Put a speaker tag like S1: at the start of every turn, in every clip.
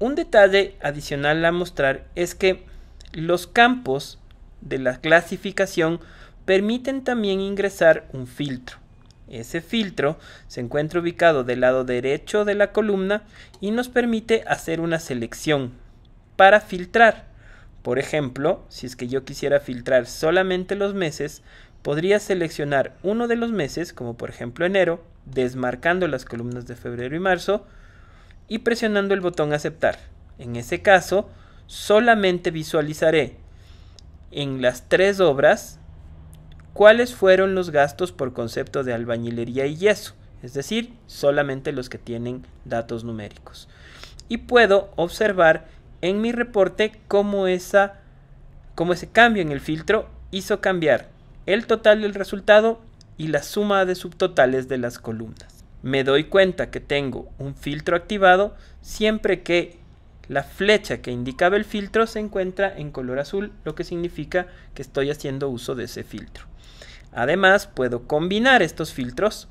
S1: Un detalle adicional a mostrar es que los campos de la clasificación permiten también ingresar un filtro. Ese filtro se encuentra ubicado del lado derecho de la columna y nos permite hacer una selección para filtrar. Por ejemplo, si es que yo quisiera filtrar solamente los meses, podría seleccionar uno de los meses, como por ejemplo enero, desmarcando las columnas de febrero y marzo, y presionando el botón aceptar. En ese caso, solamente visualizaré en las tres obras cuáles fueron los gastos por concepto de albañilería y yeso, es decir, solamente los que tienen datos numéricos. Y puedo observar en mi reporte cómo, esa, cómo ese cambio en el filtro hizo cambiar el total del resultado y la suma de subtotales de las columnas me doy cuenta que tengo un filtro activado siempre que la flecha que indicaba el filtro se encuentra en color azul, lo que significa que estoy haciendo uso de ese filtro. Además, puedo combinar estos filtros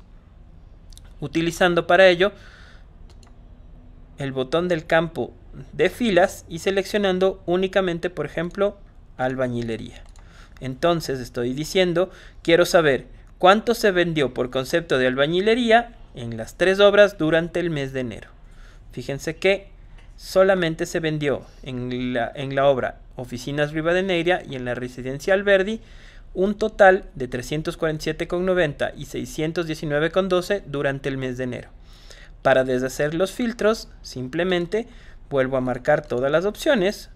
S1: utilizando para ello el botón del campo de filas y seleccionando únicamente, por ejemplo, albañilería. Entonces estoy diciendo, quiero saber cuánto se vendió por concepto de albañilería en las tres obras durante el mes de enero. Fíjense que solamente se vendió en la, en la obra Oficinas Rivadeneira y en la Residencia Alberdi un total de 347,90 y 619,12 durante el mes de enero. Para deshacer los filtros, simplemente vuelvo a marcar todas las opciones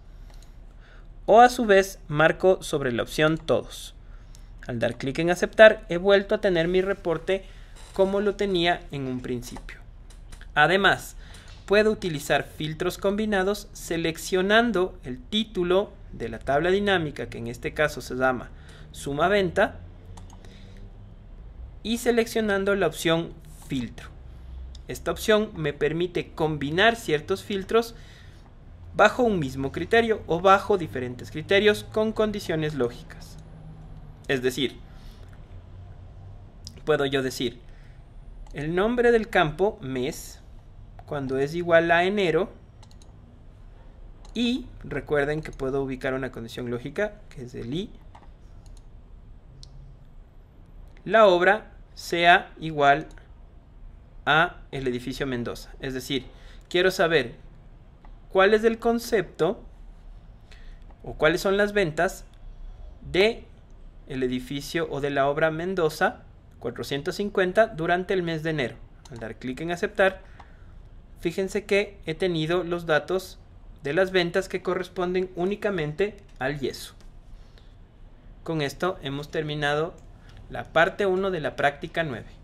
S1: o a su vez marco sobre la opción todos. Al dar clic en aceptar, he vuelto a tener mi reporte como lo tenía en un principio. Además, puedo utilizar filtros combinados seleccionando el título de la tabla dinámica, que en este caso se llama suma-venta, y seleccionando la opción filtro. Esta opción me permite combinar ciertos filtros bajo un mismo criterio o bajo diferentes criterios con condiciones lógicas. Es decir, puedo yo decir, el nombre del campo, mes, cuando es igual a enero. Y recuerden que puedo ubicar una condición lógica, que es el i. La obra sea igual a el edificio Mendoza. Es decir, quiero saber cuál es el concepto o cuáles son las ventas de el edificio o de la obra Mendoza 450 durante el mes de enero. Al dar clic en aceptar, fíjense que he tenido los datos de las ventas que corresponden únicamente al yeso. Con esto hemos terminado la parte 1 de la práctica 9.